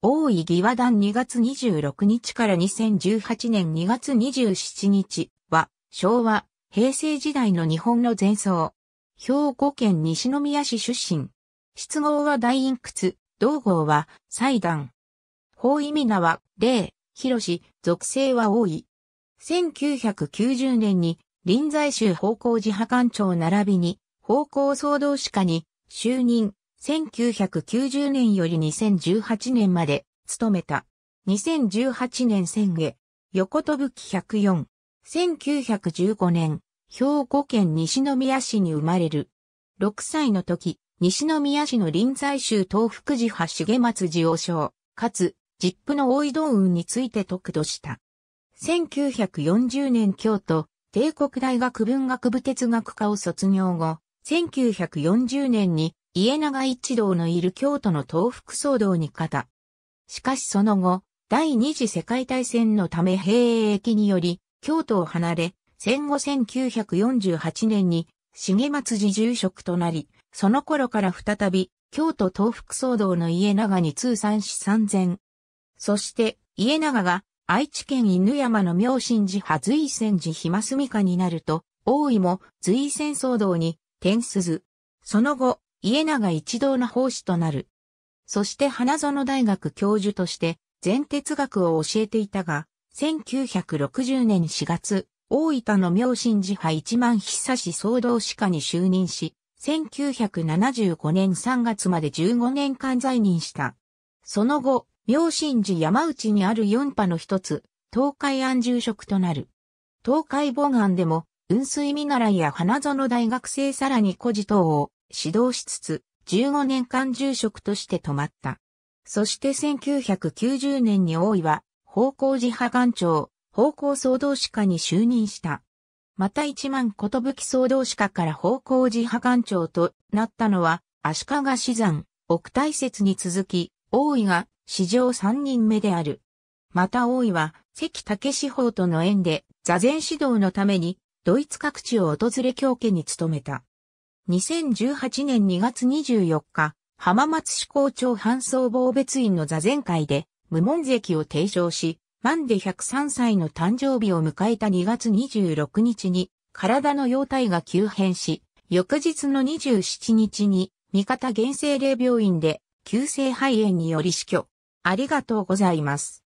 大井義和団2月26日から2018年2月27日は昭和、平成時代の日本の前奏。兵庫県西宮市出身。失号は大陰屈、道号は祭壇。法意味名は、霊、広し、属性は多い。1990年に、臨済宗方向寺派館長並びに、方向総動士課に、就任、1990年より2018年まで勤めた。2018年先下、横飛ぶ木104。1915年、兵庫県西宮市に生まれる。6歳の時、西宮市の臨済州東福寺派重松寺王将、かつ、実父の大井道運について得度した。1940年京都、帝国大学文学部哲学科を卒業後、1940年に家長一同のいる京都の東福騒動に勝た。しかしその後、第二次世界大戦のため兵役により、京都を離れ、戦後1948年に、重松寺住職となり、その頃から再び、京都東福騒動の家長に通算し参戦。そして、家長が、愛知県犬山の明神寺派随戦寺暇住家になると、大井も随戦騒動に、転すず。その後、家長一同の奉仕となる。そして花園大学教授として、全哲学を教えていたが、1960年4月、大分の明神寺派一万久し総導士課に就任し、1975年3月まで15年間在任した。その後、明神寺山内にある四派の一つ、東海安住職となる。東海母岸でも、雲水見習や花園大学生さらに孤児等を指導しつつ、15年間住職として泊まった。そして1990年に大井は、方向寺派官庁、方向総動士課に就任した。また一万ことぶき総動士課から方向寺派官庁となったのは、足利志山、奥大説に続き、大井が史上3人目である。また大井は、関武志法との縁で、座禅指導のために、ドイツ各地を訪れ教家に勤めた。2018年2月24日、浜松市校長搬送防別院の座禅会で、無門責を提唱し、満で103歳の誕生日を迎えた2月26日に、体の容体が急変し、翌日の27日に、味方原生霊病院で、急性肺炎により死去。ありがとうございます。